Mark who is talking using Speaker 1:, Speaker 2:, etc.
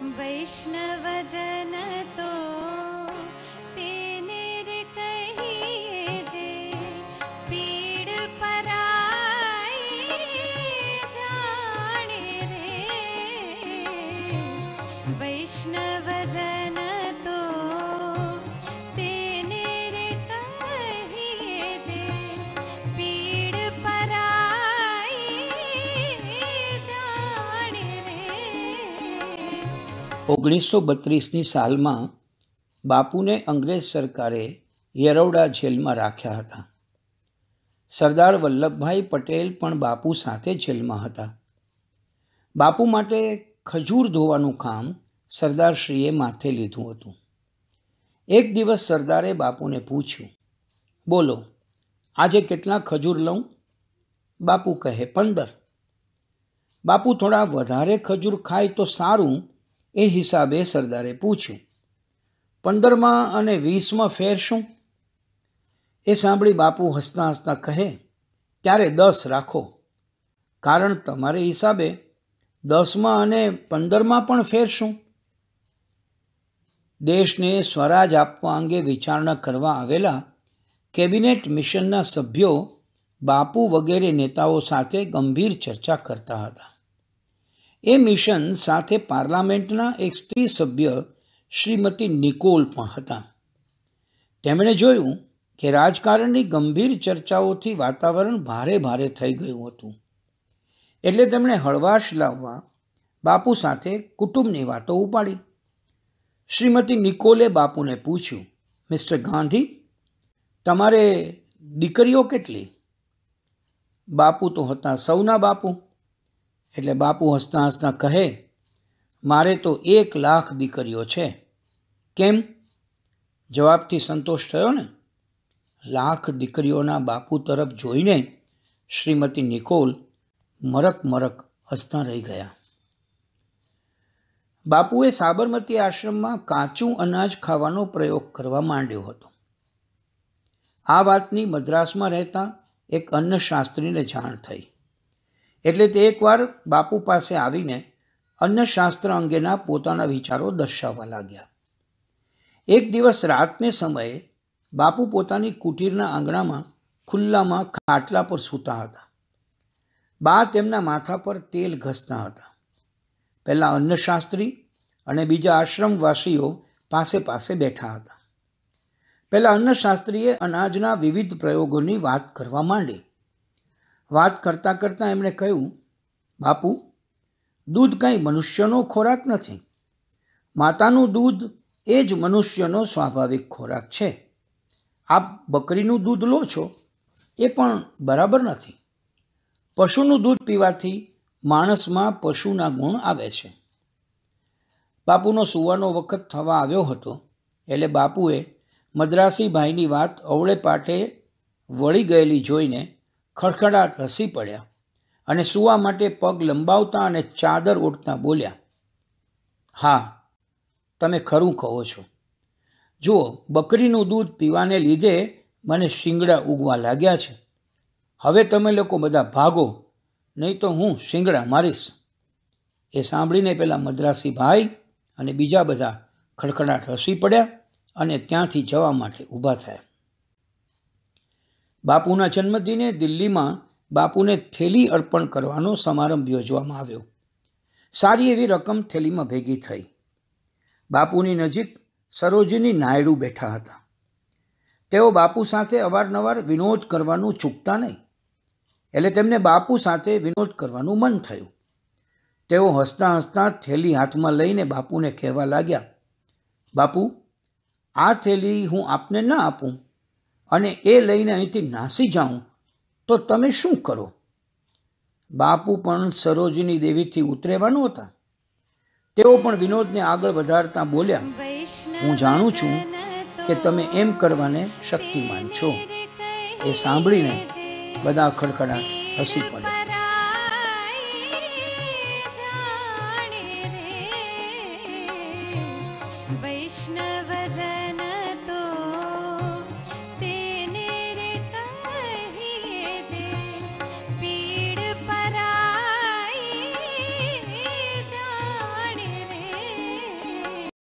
Speaker 1: वैष्णवजनतो
Speaker 2: ઓગણીસો બત્રીસની સાલમાં બાપુને અંગ્રેજ સરકારે યરોડા જેલમાં રાખ્યા હતા સરદાર વલ્લભભાઈ પટેલ પણ બાપુ સાથે જેલમાં હતા બાપુ માટે ખજૂર ધોવાનું કામ સરદારશ્રીએ માથે લીધું હતું એક દિવસ સરદારે બાપુને પૂછ્યું બોલો આજે કેટલા ખજૂર લઉં બાપુ કહે પંદર બાપુ થોડા વધારે ખજૂર ખાય તો સારું એ હિસાબે સરદારે પૂછ્યું પંદરમાં અને વીસમાં ફેર શું એ સાંભળી બાપુ હસતા હસતા કહે ત્યારે દસ રાખો કારણ તમારે હિસાબે દસમાં અને પંદરમાં પણ ફેર શું દેશને સ્વરાજ આપવા અંગે વિચારણા કરવા આવેલા કેબિનેટ મિશનના સભ્યો બાપુ વગેરે નેતાઓ સાથે ગંભીર ચર્ચા કરતા હતા એ મિશન સાથે પાર્લામેન્ટના એક સ્ત્રી સભ્ય શ્રીમતી નિકોલ પણ હતા તેમણે જોયું કે રાજકારણની ગંભીર ચર્ચાઓથી વાતાવરણ ભારે ભારે થઈ ગયું હતું એટલે તેમણે હળવાશ લાવવા બાપુ સાથે કુટુંબની વાતો ઉપાડી શ્રીમતી નિકોલે બાપુને પૂછ્યું મિસ્ટર ગાંધી તમારે દીકરીઓ કેટલી બાપુ તો હતા સૌના બાપુ એટલે બાપુ હસતાં હસતાં કહે મારે તો એક લાખ દીકરીઓ છે કેમ જવાબથી સંતોષ થયો ને લાખ દીકરીઓના બાપુ તરફ જોઈને શ્રીમતી નિકોલ મરક મરક હસતાં રહી ગયા બાપુએ સાબરમતી આશ્રમમાં કાચું અનાજ ખાવાનો પ્રયોગ કરવા માંડ્યો હતો આ વાતની મદ્રાસમાં રહેતા એક અન્નશાસ્ત્રીને જાણ થઈ એટલે તે એકવાર બાપુ પાસે આવીને અન્ય શાસ્ત્ર અંગેના પોતાના વિચારો દર્શાવવા લાગ્યા એક દિવસ રાતને સમયે બાપુ પોતાની કુટીરના આંગણામાં ખુલ્લામાં ખાટલા પર સૂતા હતા બા તેમના માથા પર તેલ ઘસતા હતા પહેલાં અન્નશાસ્ત્રી અને બીજા આશ્રમવાસીઓ પાસે પાસે બેઠા હતા પહેલાં અન્નશાસ્ત્રીએ અનાજના વિવિધ પ્રયોગોની વાત કરવા માંડી વાત કરતાં કરતાં એમણે કહ્યું બાપુ દૂધ કંઈ મનુષ્યનો ખોરાક નથી માતાનું દૂધ એ જ મનુષ્યનો સ્વાભાવિક ખોરાક છે આપ બકરીનું દૂધ લો છો એ પણ બરાબર નથી પશુનું દૂધ પીવાથી માણસમાં પશુના ગુણ આવે છે બાપુનો સુવાનો વખત થવા આવ્યો હતો એટલે બાપુએ મદ્રાસી ભાઈની વાત અવળે પાટે વળી ગયેલી જોઈને ખડખડાટ હસી પડ્યા અને સૂવા માટે પગ લંબાવતા અને ચાદર ઓઢતા બોલ્યા હા તમે ખરું કહો છો જુઓ બકરીનું દૂધ પીવાને લીધે મને શિંગડા ઉગવા લાગ્યા છે હવે તમે લોકો બધા ભાગો નહીં તો હું શિંગડા મારીશ એ સાંભળીને પેલા મદ્રાસી ભાઈ અને બીજા બધા ખડખડાટ હસી પડ્યા અને ત્યાંથી જવા માટે ઊભા થયા બાપુના જન્મદિને દિલ્હીમાં બાપુને થેલી અર્પણ કરવાનો સમારંભ યોજવામાં આવ્યો સારી એવી રકમ થેલીમાં ભેગી થઈ બાપુની નજીક સરોજીની નાયડુ બેઠા હતા તેઓ બાપુ સાથે અવારનવાર વિનોદ કરવાનું ચૂકતા નહીં એટલે તેમને બાપુ સાથે વિનોદ કરવાનું મન થયું તેઓ હસતા હસતા થેલી હાથમાં લઈને બાપુને કહેવા લાગ્યા બાપુ આ થેલી હું આપને ના આપું અને એ લઈને અહીંથી નાસી જાઉં તો તમે શું કરો બાપુ પણ સરોજની દેવીથી ઉતરેવાનું હતા તેઓ પણ વિનોદને આગળ વધારતા બોલ્યા હું જાણું છું કે તમે એમ કરવાને શક્તિમાન છો એ સાંભળીને બધા ખડખડાટ હસી પડ્યા